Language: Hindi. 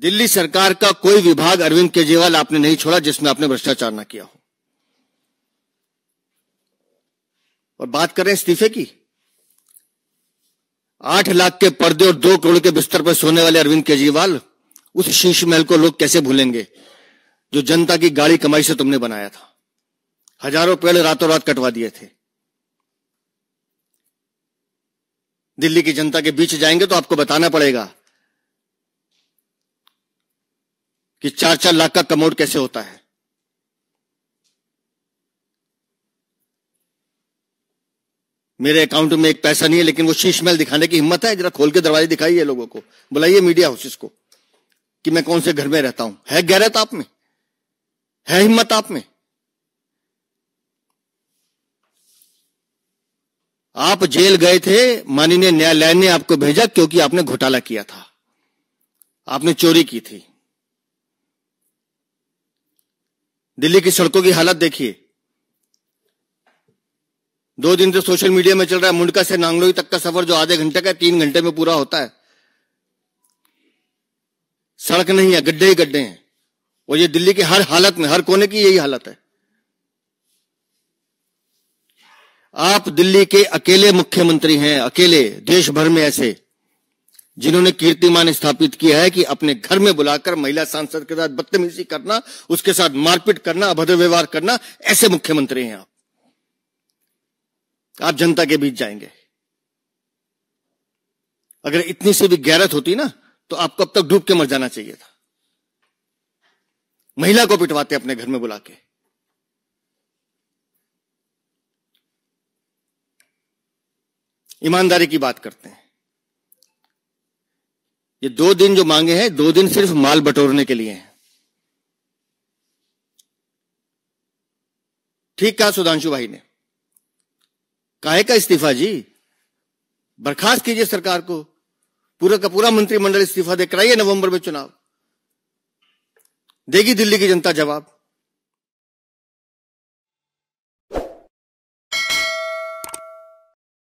दिल्ली सरकार का कोई विभाग अरविंद केजरीवाल आपने नहीं छोड़ा जिसमें आपने भ्रष्टाचार ना किया हो और बात करें इस्तीफे की आठ लाख के पर्दे और दो करोड़ के बिस्तर पर सोने वाले अरविंद केजरीवाल उस शीश महल को लोग कैसे भूलेंगे जो जनता की गाड़ी कमाई से तुमने बनाया था हजारों पेड़ रातों रात कटवा दिए थे दिल्ली की जनता के बीच जाएंगे तो आपको बताना पड़ेगा कि चार चार लाख का कमोड कैसे होता है मेरे अकाउंट में एक पैसा नहीं है लेकिन वो शीश महल दिखाने की हिम्मत है जरा खोल के दरवाजे दिखाइए लोगों को बुलाइए मीडिया हाउसेस को कि मैं कौन से घर में रहता हूं है गैरत आप में है हिम्मत आप में आप जेल गए थे माननीय न्यायालय ने आपको भेजा क्योंकि आपने घोटाला किया था आपने चोरी की थी दिल्ली की सड़कों की हालत देखिए दो दिन से सोशल मीडिया में चल रहा है मुंडका से नांगलोई तक का सफर जो आधे घंटे का तीन घंटे में पूरा होता है सड़क नहीं है गड्ढे ही गड्ढे हैं और ये दिल्ली की हर हालत में हर कोने की यही हालत है आप दिल्ली के अकेले मुख्यमंत्री हैं अकेले देश भर में ऐसे जिन्होंने कीर्तिमान स्थापित किया है कि अपने घर में बुलाकर महिला सांसद के साथ बदतमीजी करना उसके साथ मारपीट करना अभद्र व्यवहार करना ऐसे मुख्यमंत्री हैं आप आप जनता के बीच जाएंगे अगर इतनी सी भी गैरत होती ना तो आपको अब तक डूब के मर जाना चाहिए था महिला को पिटवाते अपने घर में बुला के ईमानदारी की बात करते हैं ये दो दिन जो मांगे हैं दो दिन सिर्फ माल बटोरने के लिए हैं ठीक कहा सुधांशु भाई ने काहे का इस्तीफा जी बर्खास्त कीजिए सरकार को पूरा का पूरा मंत्रिमंडल इस्तीफा दे कराइए नवंबर में चुनाव देगी दिल्ली की जनता जवाब